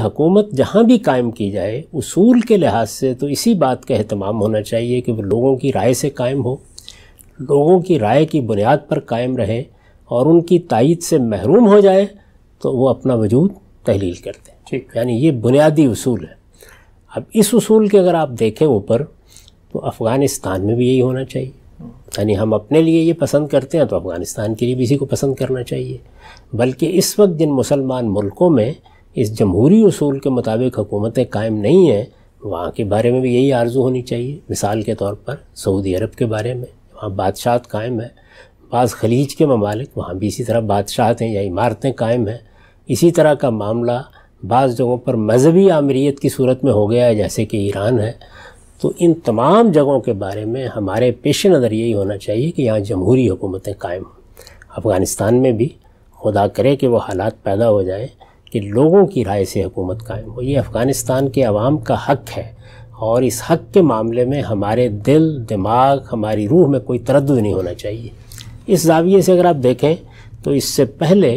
हुकूमत जहाँ भी कायम की जाए उसूल के लिहाज से तो इसी बात का अहतमाम होना चाहिए कि वह लोगों की राय से कायम हो लोगों की राय की बुनियाद पर कायम रहे और उनकी तइद से महरूम हो जाए तो वो अपना वजूद तहलील करते हैं ठीक यानी ये बुनियादी असूल है अब इस असूल के अगर आप देखें ऊपर तो अफ़गानिस्तान में भी यही होना चाहिए यानी हम अपने लिए ये पसंद करते हैं तो अफ़गानिस्तान के लिए भी इसी को पसंद करना चाहिए बल्कि इस वक्त जिन मुसलमान मुल्कों में इस जमहूरी असूल के मुताबिक हुकूमतें कायम नहीं हैं वहाँ के बारे में भी यही आर्जू होनी चाहिए मिसाल के तौर पर सऊदी अरब के बारे में वहाँ बादशाहत कायम है बाज़ खलीज के ममालिक वहाँ भी इसी तरह बादशाहत हैं या इमारतें कायम हैं इसी तरह का मामला बाज़ जगहों पर मजहबी आमरीत की सूरत में हो गया है जैसे कि ईरान है तो इन तमाम जगहों के बारे में हमारे पेश नज़र यही होना चाहिए कि यहाँ जमहूरी हुकूमतें कायम हों अफ़गानिस्तान में भी खुदा करे कि वो हालात पैदा हो जाएँ कि लोगों की राय से हुकूमत कायम हो ये अफ़गानिस्तान के अवाम का हक है और इस हक के मामले में हमारे दिल दिमाग हमारी रूह में कोई तरद नहीं होना चाहिए इस जाविये से अगर आप देखें तो इससे पहले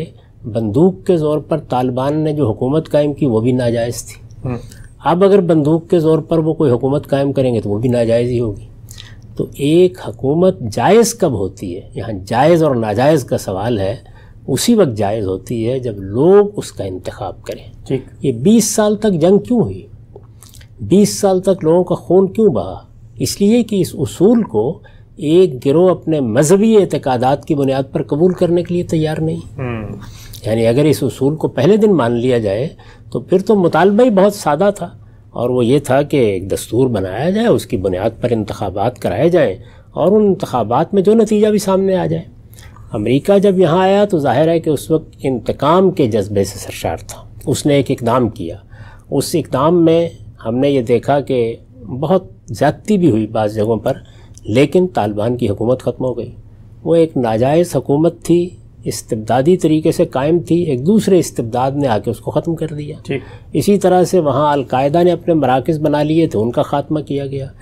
बंदूक के ज़ोर पर तालिबान ने जो हुकूमत कायम की वो भी नाजायज़ थी हम्म। अब अगर बंदूक के ज़ोर पर वो कोई हुकूमत कायम करेंगे तो वो भी नाजायज़ ही होगी तो एक हकूमत जायज़ कब होती है यहाँ जायज़ और नाजायज़ का सवाल है उसी वक्त जायज़ होती है जब लोग उसका इंतखब करें ठीक ये बीस साल तक जंग क्यों हुई बीस साल तक लोगों का खून क्यों बहा इसलिए कि इस असूल को एक गिरोह अपने मजहबी एतकदात की बुनियाद पर कबूल करने के लिए तैयार नहीं हम्म। यानी अगर इस असूल को पहले दिन मान लिया जाए तो फिर तो मुतालबा ही बहुत सादा था और वो ये था कि एक दस्तूर बनाया जाए उसकी बुनियाद पर इंतबात कराए जाएँ और उन इंतबात में जो नतीजा भी सामने आ जाए अमेरिका जब यहाँ आया तो जाहिर है कि उस वक्त इंतकाम के जज्बे से सरशार था उसने एक इकदाम किया उस इकदाम में हमने ये देखा कि बहुत ज़्यादती भी हुई बाज़ जगहों पर लेकिन तालिबान की हुकूमत ख़त्म हो गई वो एक नाजायज़ हुकूमत थी इस्तबदादी तरीके से कायम थी एक दूसरे इस्तबदाद ने आके उसको ख़त्म कर दिया इसी तरह से वहाँ अलकायदा ने अपने मराकज़ बना लिए थे तो उनका ख़ात्मा किया गया